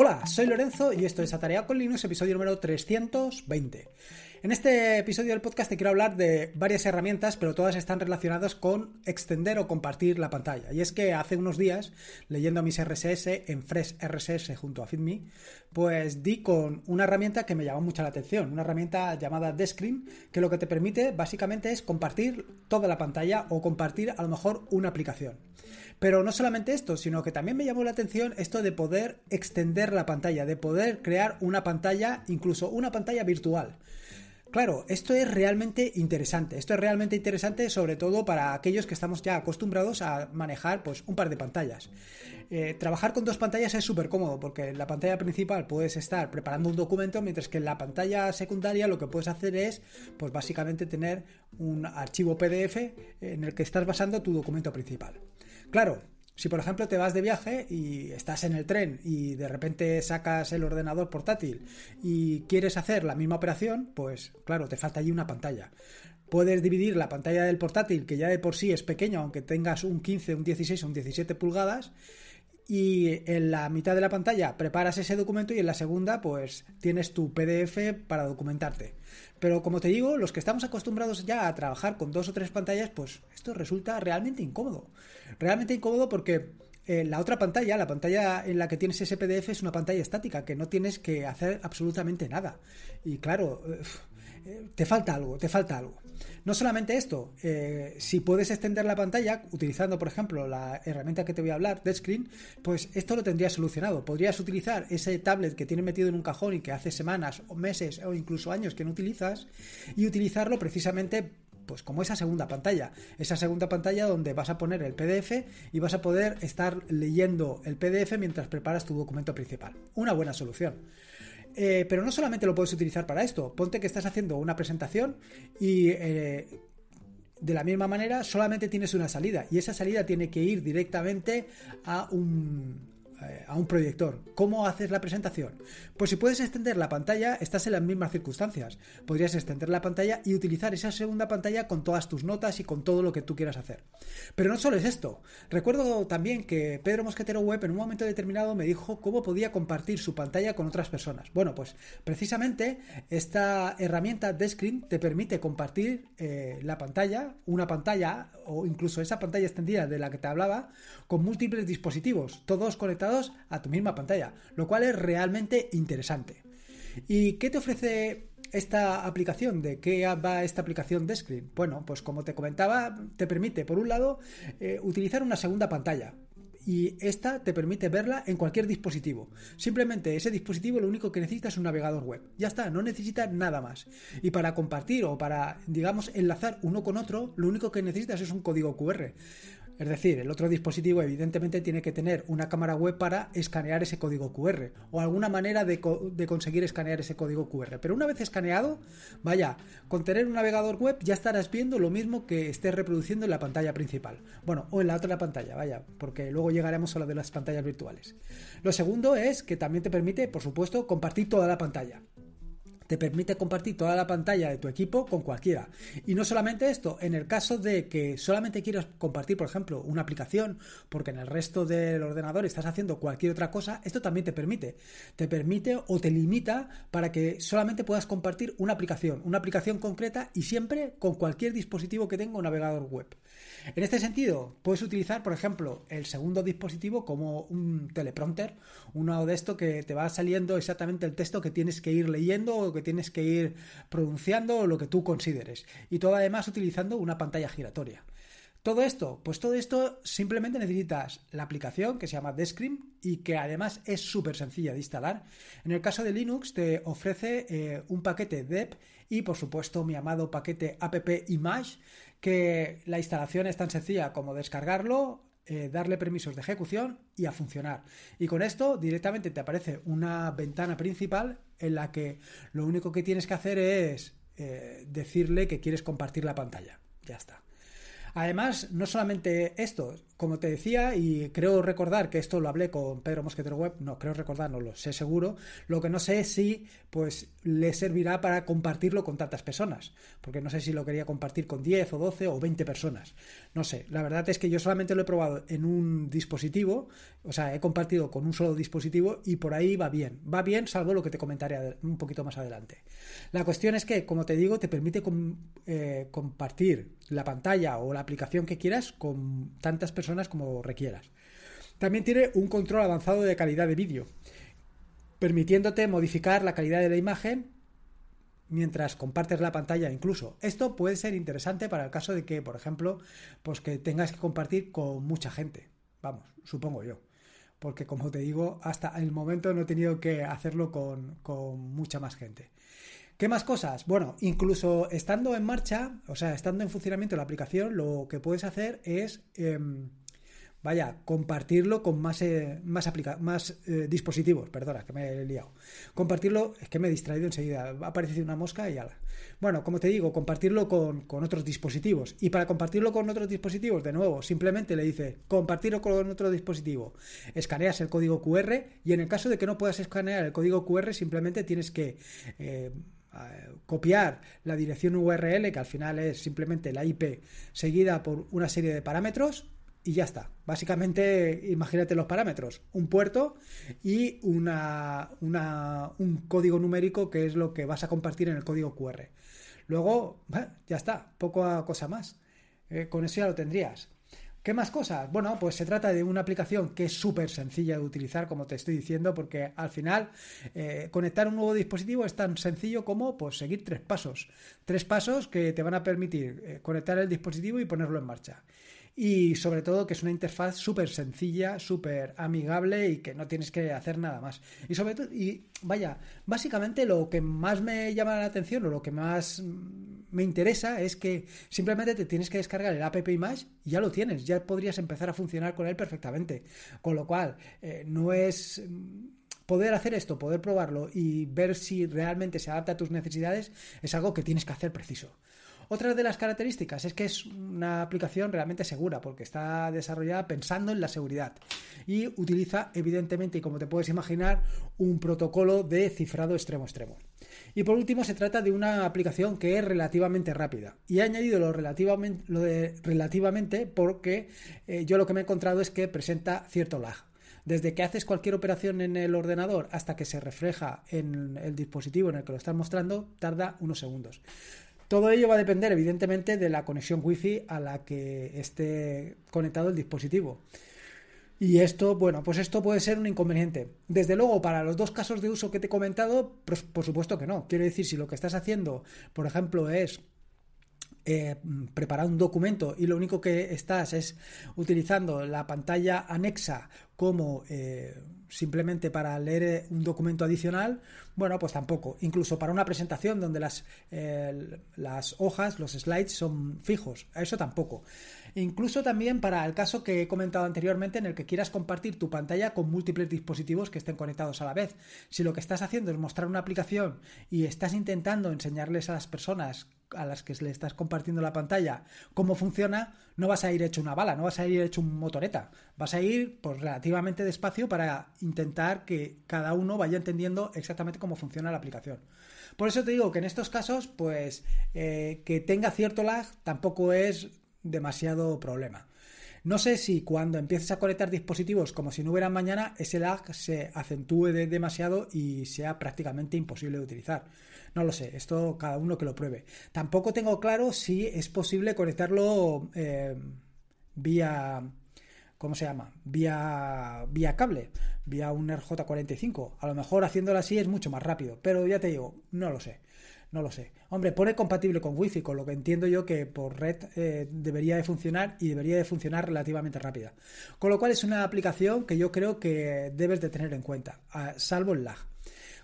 Hola, soy Lorenzo y esto es tarea con Linux, episodio número 320. En este episodio del podcast te quiero hablar de varias herramientas, pero todas están relacionadas con extender o compartir la pantalla. Y es que hace unos días, leyendo mis RSS en Fresh RSS junto a FitMe, pues di con una herramienta que me llamó mucho la atención, una herramienta llamada Screen, que lo que te permite básicamente es compartir toda la pantalla o compartir a lo mejor una aplicación. Pero no solamente esto, sino que también me llamó la atención esto de poder extender la pantalla, de poder crear una pantalla, incluso una pantalla virtual. Claro, esto es realmente interesante. Esto es realmente interesante sobre todo para aquellos que estamos ya acostumbrados a manejar pues, un par de pantallas. Eh, trabajar con dos pantallas es súper cómodo porque en la pantalla principal puedes estar preparando un documento mientras que en la pantalla secundaria lo que puedes hacer es pues básicamente tener un archivo PDF en el que estás basando tu documento principal. Claro, si, por ejemplo, te vas de viaje y estás en el tren y de repente sacas el ordenador portátil y quieres hacer la misma operación, pues claro, te falta allí una pantalla. Puedes dividir la pantalla del portátil, que ya de por sí es pequeña, aunque tengas un 15, un 16, un 17 pulgadas, y en la mitad de la pantalla preparas ese documento y en la segunda pues tienes tu PDF para documentarte. Pero como te digo, los que estamos acostumbrados ya a trabajar con dos o tres pantallas, pues esto resulta realmente incómodo. Realmente incómodo porque eh, la otra pantalla, la pantalla en la que tienes ese PDF es una pantalla estática, que no tienes que hacer absolutamente nada. Y claro, eh, te falta algo, te falta algo. No solamente esto, eh, si puedes extender la pantalla utilizando, por ejemplo, la herramienta que te voy a hablar, Screen, pues esto lo tendrías solucionado. Podrías utilizar ese tablet que tienes metido en un cajón y que hace semanas o meses o incluso años que no utilizas y utilizarlo precisamente pues como esa segunda pantalla, esa segunda pantalla donde vas a poner el PDF y vas a poder estar leyendo el PDF mientras preparas tu documento principal. Una buena solución. Eh, pero no solamente lo puedes utilizar para esto. Ponte que estás haciendo una presentación y eh, de la misma manera solamente tienes una salida y esa salida tiene que ir directamente a un, eh, a un proyector. ¿Cómo haces la presentación? Pues si puedes extender la pantalla, estás en las mismas circunstancias. Podrías extender la pantalla y utilizar esa segunda pantalla con todas tus notas y con todo lo que tú quieras hacer. Pero no solo es esto. Recuerdo también que Pedro Mosquetero Web en un momento determinado me dijo cómo podía compartir su pantalla con otras personas. Bueno, pues precisamente esta herramienta de Screen te permite compartir eh, la pantalla, una pantalla o incluso esa pantalla extendida de la que te hablaba, con múltiples dispositivos, todos conectados a tu misma pantalla, lo cual es realmente interesante. ¿Y qué te ofrece esta aplicación? ¿De qué va esta aplicación de Screen? Bueno, pues como te comentaba, te permite, por un lado, eh, utilizar una segunda pantalla, y esta te permite verla en cualquier dispositivo. Simplemente ese dispositivo lo único que necesita es un navegador web. Ya está, no necesita nada más. Y para compartir o para, digamos, enlazar uno con otro, lo único que necesitas es un código QR. Es decir, el otro dispositivo evidentemente tiene que tener una cámara web para escanear ese código QR o alguna manera de, conseguir escanear ese código QR. Pero una vez escaneado, vaya, con tener un navegador web ya estarás viendo lo mismo que estés reproduciendo en la pantalla principal. Bueno, o en la otra pantalla, vaya, porque luego llegaremos a la de las pantallas virtuales. Lo segundo es que también te permite, por supuesto, compartir toda la pantalla te permite compartir toda la pantalla de tu equipo con cualquiera. Y no solamente esto, en el caso de que solamente quieras compartir, por ejemplo, una aplicación, porque en el resto del ordenador estás haciendo cualquier otra cosa, esto también te permite. Te permite o te limita para que solamente puedas compartir una aplicación, una aplicación concreta y siempre con cualquier dispositivo que tenga un navegador web. En este sentido, puedes utilizar, por ejemplo, el segundo dispositivo como un teleprompter, uno de estos que te va saliendo exactamente el texto que tienes que ir leyendo o tienes que ir pronunciando lo que tú consideres. Y todo además utilizando una pantalla giratoria. Todo esto, pues todo esto simplemente necesitas la aplicación que se llama Descrim y que además es súper sencilla de instalar. En el caso de Linux te ofrece eh, un paquete DEP y por supuesto mi amado paquete app image que la instalación es tan sencilla como descargarlo, eh, darle permisos de ejecución y a funcionar. Y con esto directamente te aparece una ventana principal en la que lo único que tienes que hacer es eh, decirle que quieres compartir la pantalla. Ya está. Además, no solamente esto, como te decía, y creo recordar que esto lo hablé con Pedro Mosquetero Web, no creo recordar, no lo sé seguro, lo que no sé es si pues le servirá para compartirlo con tantas personas, porque no sé si lo quería compartir con 10 o 12 o 20 personas, no sé, la verdad es que yo solamente lo he probado en un dispositivo, o sea, he compartido con un solo dispositivo y por ahí va bien, va bien salvo lo que te comentaré un poquito más adelante. La cuestión es que, como te digo, te permite eh, compartir la pantalla o la aplicación que quieras con tantas personas como requieras. También tiene un control avanzado de calidad de vídeo, permitiéndote modificar la calidad de la imagen mientras compartes la pantalla incluso. Esto puede ser interesante para el caso de que, por ejemplo, pues que tengas que compartir con mucha gente. Vamos, supongo yo. Porque como te digo, hasta el momento no he tenido que hacerlo con, con mucha más gente. ¿Qué más cosas? Bueno, incluso estando en marcha, o sea, estando en funcionamiento la aplicación, lo que puedes hacer es, em, vaya, compartirlo con más, eh, más, aplica más eh, dispositivos. Perdona, que me he liado. Compartirlo, es que me he distraído enseguida. Ha aparecido una mosca y ya Bueno, como te digo, compartirlo con, con otros dispositivos. Y para compartirlo con otros dispositivos, de nuevo, simplemente le dices, compartirlo con otro dispositivo. Escaneas el código QR y en el caso de que no puedas escanear el código QR, simplemente tienes que eh, eh, copiar la dirección URL, que al final es simplemente la IP seguida por una serie de parámetros, y ya está. Básicamente, imagínate los parámetros, un puerto y una, un código numérico que es lo que vas a compartir en el código QR. Luego, ya está, poca cosa más. Eh, con eso ya lo tendrías. ¿Qué más cosas? Bueno, pues se trata de una aplicación que es súper sencilla de utilizar, como te estoy diciendo, porque al final eh, conectar un nuevo dispositivo es tan sencillo como pues, seguir tres pasos. Tres pasos que te van a permitir eh, conectar el dispositivo y ponerlo en marcha y sobre todo que es una interfaz súper sencilla, súper amigable y que no tienes que hacer nada más. Y sobre todo, y vaya, básicamente lo que más me llama la atención o lo que más me interesa es que simplemente te tienes que descargar el app Image y ya lo tienes, ya podrías empezar a funcionar con él perfectamente. Con lo cual, eh, no es mm, poder hacer esto, poder probarlo y ver si realmente se adapta a tus necesidades es algo que tienes que hacer preciso. Otra de las características es que es una aplicación realmente segura porque está desarrollada pensando en la seguridad y utiliza evidentemente, y como te puedes imaginar, un protocolo de cifrado extremo extremo. Y por último se trata de una aplicación que es relativamente rápida. Y he añadido lo, relativamente, de relativamente porque eh, yo lo que me he encontrado es que presenta cierto lag desde que haces cualquier operación en el ordenador hasta que se refleja en el dispositivo en el que lo estás mostrando, tarda unos segundos. Todo ello va a depender evidentemente de la conexión Wi-Fi a la que esté conectado el dispositivo. Y esto, bueno, pues esto puede ser un inconveniente. Desde luego, para los dos casos de uso que te he comentado, pues, por supuesto que no. Quiero decir, si lo que estás haciendo, por ejemplo, es eh, mm, preparar un documento y lo único que estás es utilizando la pantalla anexa como eh, simplemente para leer eh, un documento adicional, bueno, pues tampoco. Incluso para una presentación donde las, las hojas, los slides son fijos, eso tampoco. Incluso también para el caso que he comentado anteriormente en el que quieras compartir tu pantalla con múltiples dispositivos que estén conectados a la vez. Si lo que estás haciendo es mostrar una aplicación y estás intentando enseñarles a las personas a las que le estás compartiendo la pantalla cómo funciona, no vas a ir hecho una bala, no vas a ir hecho un motoreta. Vas a ir pues relativamente despacio para intentar que cada uno vaya entendiendo exactamente cómo funciona la aplicación. Por eso te digo que en estos casos, pues eh, que tenga cierto lag tampoco es demasiado problema. No sé si cuando empieces a conectar dispositivos como si no hubiera mañana, ese lag se acentúe de demasiado y sea prácticamente imposible de utilizar. No lo sé, esto cada uno que lo pruebe. Tampoco tengo claro si es posible conectarlo eh, vía... ¿Cómo se llama? Vía, vía cable, vía un RJ45. A lo mejor haciéndolo así es mucho más rápido, pero ya te digo, no lo sé. No lo sé. Hombre, pone compatible con Wi-Fi, con lo que entiendo yo que por red eh, debería de funcionar y debería de funcionar relativamente rápida. Con lo cual es una aplicación que yo creo que debes de tener en cuenta, ah, salvo el lag.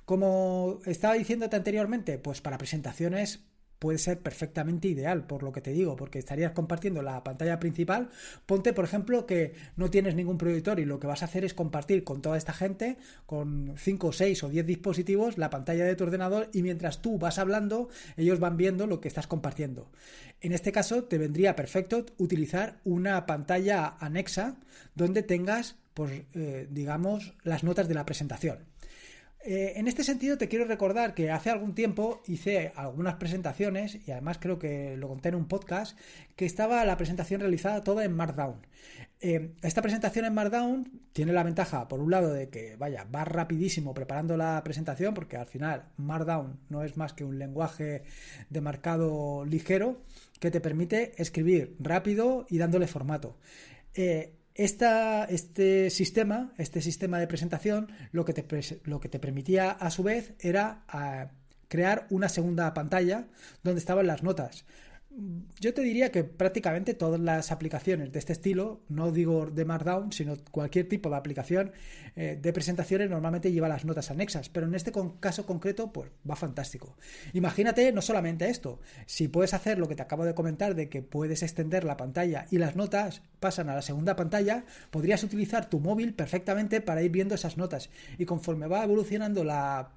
Como estaba diciéndote anteriormente, pues para presentaciones puede ser perfectamente ideal, por lo que te digo, porque estarías compartiendo la pantalla principal. Ponte, por ejemplo, que no tienes ningún proyector y lo que vas a hacer es compartir con toda esta gente, con 5, 6 o 10 dispositivos, la pantalla de tu ordenador y mientras tú vas hablando, ellos van viendo lo que estás compartiendo. En este caso, te vendría perfecto utilizar una pantalla anexa donde tengas, pues, eh, digamos, las notas de la presentación. Eh, en este sentido te quiero recordar que hace algún tiempo hice algunas presentaciones y además creo que lo conté en un podcast que estaba la presentación realizada toda en Markdown. Eh, esta presentación en Markdown tiene la ventaja, por un lado, de que vaya, va rapidísimo preparando la presentación porque al final Markdown no es más que un lenguaje de marcado ligero que te permite escribir rápido y dándole formato. Eh, este sistema, este sistema de presentación, lo que te, lo que te permitía a su vez era ah, crear una segunda pantalla donde estaban las notas yo te diría que prácticamente todas las aplicaciones de este estilo, no digo de Markdown, sino cualquier tipo de aplicación eh, de presentaciones normalmente lleva las notas anexas, pero en este caso concreto pues va fantástico. Imagínate no solamente esto, si puedes hacer lo que te acabo de comentar de que puedes extender la pantalla y las notas pasan a la segunda pantalla, podrías utilizar tu móvil perfectamente para ir viendo esas notas y conforme va evolucionando la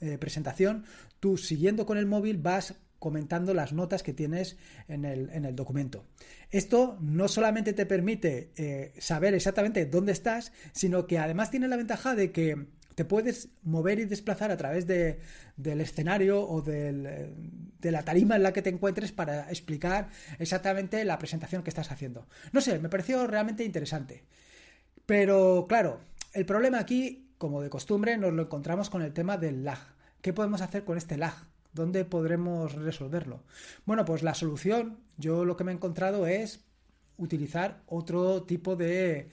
eh, presentación, tú siguiendo con el móvil vas comentando las notas que tienes en el, documento. Esto no solamente te permite eh, saber exactamente dónde estás, sino que además tiene la ventaja de que te puedes mover y desplazar a través del escenario o eh, de la tarima en la que te encuentres para explicar exactamente la presentación que estás haciendo. No sé, me pareció realmente interesante. Pero claro, el problema aquí, como de costumbre, nos lo encontramos con el tema del lag. ¿Qué podemos hacer con este lag? ¿Dónde podremos resolverlo? Bueno, pues la solución, yo lo que me he encontrado es utilizar otro tipo de,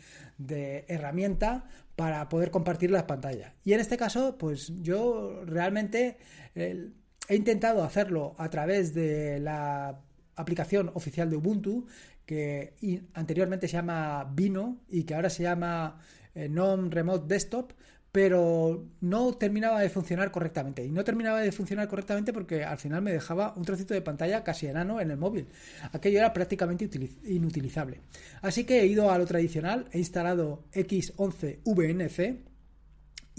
herramienta para poder compartir las pantallas. Y en este caso, pues yo realmente he intentado hacerlo a través de la aplicación oficial de Ubuntu, que anteriormente se llama Vino y que ahora se llama eh, GNOME Remote Desktop pero no terminaba de funcionar correctamente. Y no terminaba de funcionar correctamente porque al final me dejaba un trocito de pantalla casi enano en el móvil. Aquello era prácticamente inutilizable. Así que he ido a lo tradicional, he instalado X11 VNC,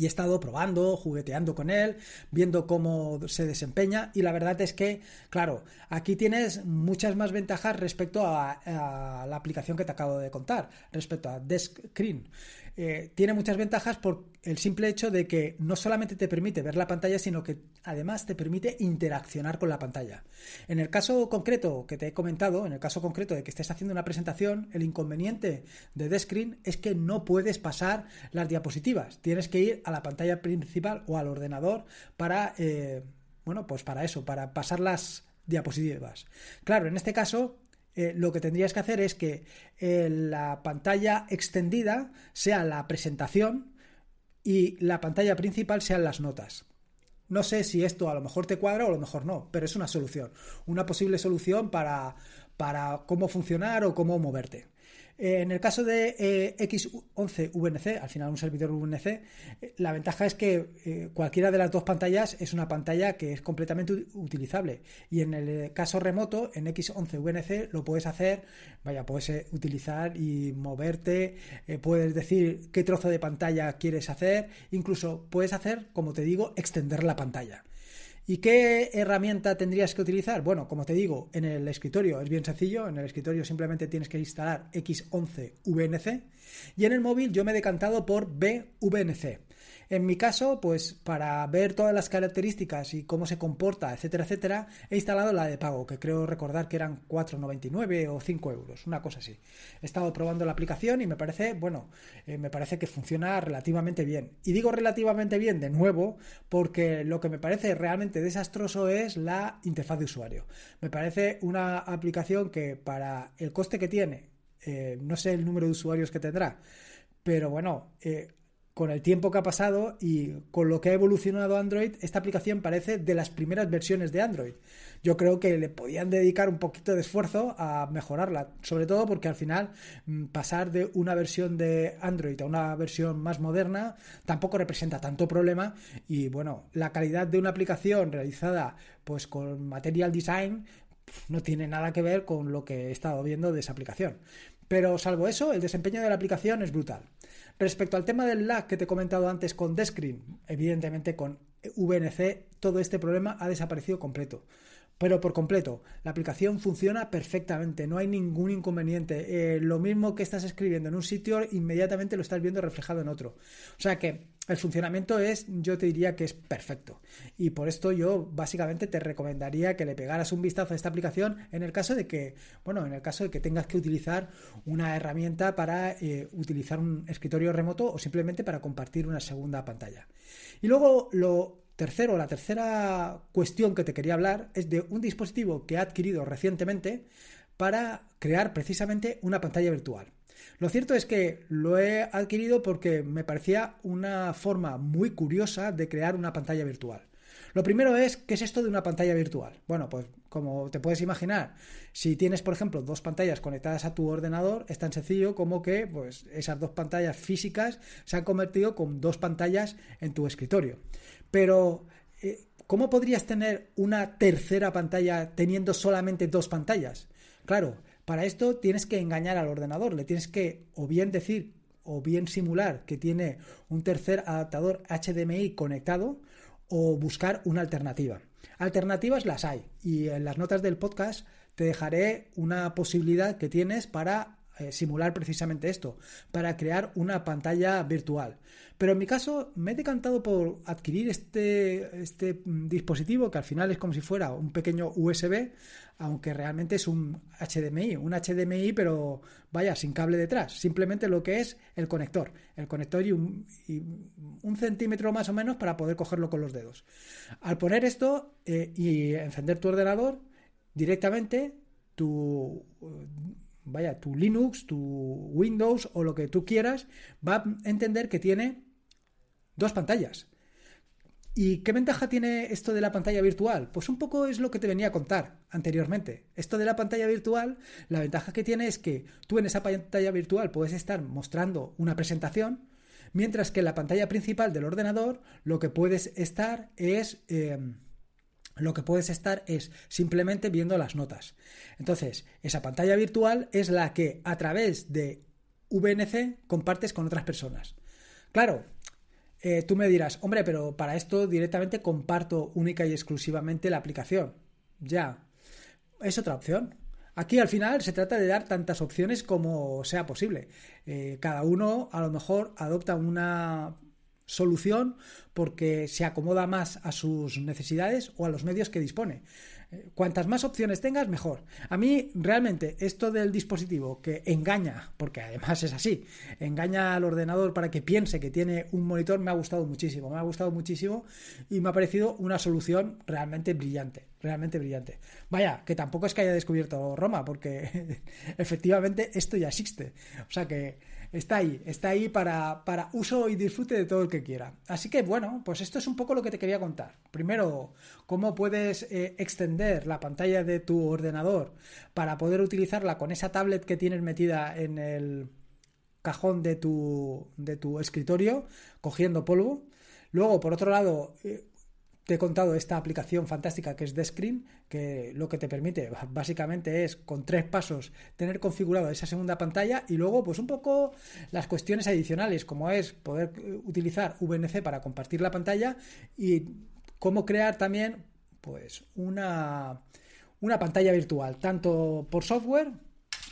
y he estado probando, jugueteando con él, viendo cómo se desempeña y la verdad es que, claro, aquí tienes muchas más ventajas respecto a, la aplicación que te acabo de contar, respecto a Desk Screen. Eh, tiene muchas ventajas por el simple hecho de que no solamente te permite ver la pantalla, sino que además te permite interaccionar con la pantalla. En el caso concreto que te he comentado, en el caso concreto de que estés haciendo una presentación, el inconveniente de Screen es que no puedes pasar las diapositivas. Tienes que ir a la pantalla principal o al ordenador para, eh, bueno, pues para eso, para pasar las diapositivas. Claro, en este caso eh, lo que tendrías que hacer es que eh, la pantalla extendida sea la presentación y la pantalla principal sean las notas. No sé si esto a lo mejor te cuadra o a lo mejor no, pero es una solución, una posible solución para, para cómo funcionar o cómo moverte. Eh, en el caso de eh, X11 VNC, al final un servidor VNC, eh, la ventaja es que cualquiera de las dos pantallas es una pantalla que es completamente utilizable. Y en el caso remoto, en X11 VNC lo puedes hacer, vaya, puedes utilizar y moverte, puedes decir qué trozo de pantalla quieres hacer, incluso puedes hacer, como te digo, extender la pantalla. ¿Y qué herramienta tendrías que utilizar? Bueno, como te digo, en el escritorio es bien sencillo, en el escritorio simplemente tienes que instalar X11 VNC y en el móvil yo me he decantado por BVNC. En mi caso, pues para ver todas las características y cómo se comporta, etcétera, etcétera, he instalado la de pago, que creo recordar que eran 4,99 o 5 euros, una cosa así. He estado probando la aplicación y me parece, bueno, eh, me parece que funciona relativamente bien. Y digo relativamente bien de nuevo, porque lo que me parece realmente desastroso es la interfaz de usuario. Me parece una aplicación que para el coste que tiene, eh, no sé el número de usuarios que tendrá, pero bueno, eh, con el tiempo que ha pasado y con lo que ha evolucionado Android, esta aplicación parece de las primeras versiones de Android. Yo creo que le podían dedicar un poquito de esfuerzo a mejorarla, sobre todo porque al final mm, pasar de una versión de Android a una versión más moderna tampoco representa tanto problema y bueno, la calidad de una aplicación realizada pues con material design no tiene nada que ver con lo que he estado viendo de esa aplicación. Pero salvo eso, el desempeño de la aplicación es brutal. Respecto al tema del lag que te he comentado antes con Descreen, evidentemente con VNC todo este problema ha desaparecido completo pero por completo. La aplicación funciona perfectamente, no hay ningún inconveniente. Eh, lo mismo que estás escribiendo en un sitio, inmediatamente lo estás viendo reflejado en otro. O sea que el funcionamiento es, yo te diría que es perfecto. Y por esto yo básicamente te recomendaría que le pegaras un vistazo a esta aplicación en el caso de que, bueno, en el caso de que tengas que utilizar una herramienta para eh, utilizar un escritorio remoto o simplemente para compartir una segunda pantalla. Y luego lo Tercero, la tercera cuestión que te quería hablar es de un dispositivo que he adquirido recientemente para crear precisamente una pantalla virtual. Lo cierto es que lo he adquirido porque me parecía una forma muy curiosa de crear una pantalla virtual. Lo primero es, ¿qué es esto de una pantalla virtual? Bueno, pues como te puedes imaginar, si tienes, por ejemplo, dos pantallas conectadas a tu ordenador, es tan sencillo como que pues, esas dos pantallas físicas se han convertido con dos pantallas en tu escritorio. Pero, eh, ¿cómo podrías tener una tercera pantalla teniendo solamente dos pantallas? Claro, para esto tienes que engañar al ordenador, le tienes que o bien decir o bien simular que tiene un tercer adaptador HDMI conectado o buscar una alternativa. Alternativas las hay y en las notas del podcast te dejaré una posibilidad que tienes para eh, simular precisamente esto, para crear una pantalla virtual. Pero en mi caso me he decantado por adquirir este, este mm, dispositivo que al final es como si fuera un pequeño USB, aunque realmente es un HDMI, un HDMI pero vaya, sin cable detrás, simplemente lo que es el conector, el conector y un, centímetro más o menos para poder cogerlo con los dedos. Al poner esto eh, y encender tu ordenador, directamente tu vaya, tu Linux, tu Windows o lo que tú quieras, va a entender que tiene dos pantallas. ¿Y qué ventaja tiene esto de la pantalla virtual? Pues un poco es lo que te venía a contar anteriormente. Esto de la pantalla virtual, la ventaja que tiene es que tú en esa pantalla virtual puedes estar mostrando una presentación, mientras que en la pantalla principal del ordenador lo que puedes estar es... Eh, lo que puedes estar es simplemente viendo las notas. Entonces, esa pantalla virtual es la que a través de VNC compartes con otras personas. Claro, eh, tú me dirás, hombre, pero para esto directamente comparto única y exclusivamente la aplicación. Ya, es otra opción. Aquí al final se trata de dar tantas opciones como sea posible. Eh, cada uno a lo mejor adopta una solución porque se acomoda más a sus necesidades o a los medios que dispone. Eh, cuantas más opciones tengas, mejor. A mí realmente esto del dispositivo que engaña, porque además es así, engaña al ordenador para que piense que tiene un monitor, me ha gustado muchísimo, me ha gustado muchísimo y me ha parecido una solución realmente brillante, realmente brillante. Vaya, que tampoco es que haya descubierto Roma, porque efectivamente esto ya existe. O sea que está ahí, está ahí para, para uso y disfrute de todo el que quiera. Así que bueno, pues esto es un poco lo que te quería contar. Primero, cómo puedes eh, extender la pantalla de tu ordenador para poder utilizarla con esa tablet que tienes metida en el cajón de tu, de tu escritorio, cogiendo polvo. Luego, por otro lado, eh, te he contado esta aplicación fantástica que es Screen, que lo que te permite básicamente es con tres pasos tener configurado esa segunda pantalla y luego pues un poco las cuestiones adicionales como es poder eh, utilizar VNC para compartir la pantalla y cómo crear también pues una, una pantalla virtual, tanto por software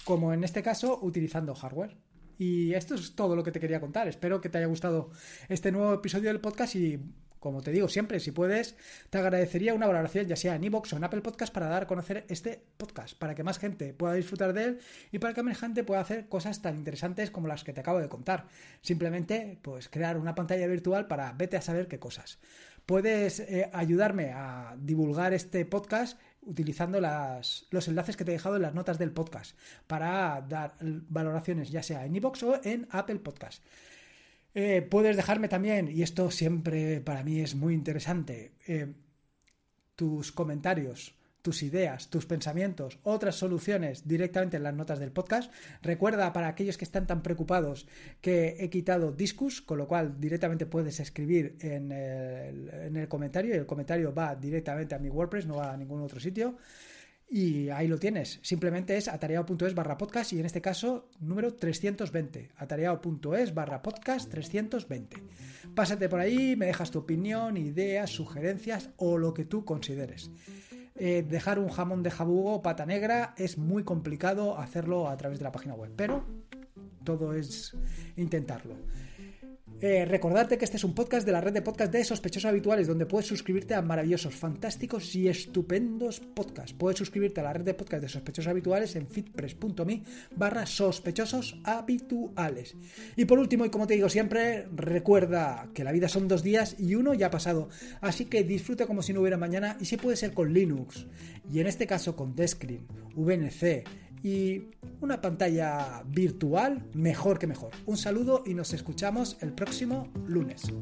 como en este caso utilizando hardware. Y esto es todo lo que te quería contar. Espero que te haya gustado este nuevo episodio del podcast y como te digo siempre, si puedes, te agradecería una valoración ya sea en iVoox o en Apple Podcast para dar a conocer este podcast, para que más gente pueda disfrutar de él y para que más gente pueda hacer cosas tan interesantes como las que te acabo de contar. Simplemente, pues crear una pantalla virtual para vete a saber qué cosas. Puedes eh, ayudarme a divulgar este podcast utilizando los enlaces que te he dejado en las notas del podcast para dar valoraciones ya sea en iVoox o en Apple Podcast. Eh, puedes dejarme también, y esto siempre para mí es muy interesante, eh, tus comentarios, tus ideas, tus pensamientos, otras soluciones directamente en las notas del podcast. Recuerda para aquellos que están tan preocupados que he quitado Discus, con lo cual directamente puedes escribir en el, en el comentario y el comentario va directamente a mi WordPress, no va a ningún otro sitio. Y ahí lo tienes. Simplemente es atareado.es barra podcast y en este caso número 320. Atareado.es barra podcast 320. Pásate por ahí, me dejas tu opinión, ideas, sugerencias o lo que tú consideres. Eh, dejar un jamón de jabugo pata negra es muy complicado hacerlo a través de la página web, pero todo es intentarlo. Eh, recordarte que este es un podcast de la red de podcast de sospechosos habituales, donde puedes suscribirte a maravillosos, fantásticos y estupendos podcasts. Puedes suscribirte a la red de podcast de sospechosos habituales en fitpress.me barra sospechosos habituales. Y por último, y como te digo siempre, recuerda que la vida son dos días y uno ya ha pasado, así que disfruta como si no hubiera mañana y si puede ser con Linux, y en este caso con Descreen, VNC, y una pantalla virtual mejor que mejor. Un saludo y nos escuchamos el próximo lunes.